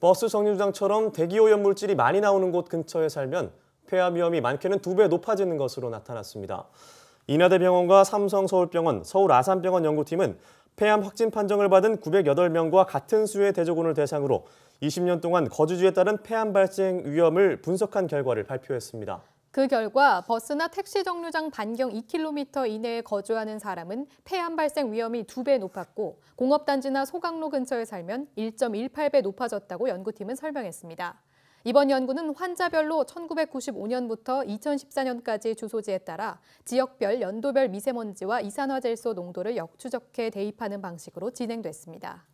버스 정류장처럼 대기오염 물질이 많이 나오는 곳 근처에 살면 폐암 위험이 많게는 두 배 높아지는 것으로 나타났습니다. 인하대병원과 삼성서울병원, 서울아산병원 연구팀은 폐암 확진 판정을 받은 908명과 같은 수의 대조군을 대상으로 20년 동안 거주지에 따른 폐암 발생 위험을 분석한 결과를 발표했습니다. 그 결과 버스나 택시 정류장 반경 2km 이내에 거주하는 사람은 폐암 발생 위험이 2배 높았고 공업단지나 소각로 근처에 살면 1.18배 높아졌다고 연구팀은 설명했습니다. 이번 연구는 환자별로 1995년부터 2014년까지 주소지에 따라 지역별 연도별 미세먼지와 이산화질소 농도를 역추적해 대입하는 방식으로 진행됐습니다.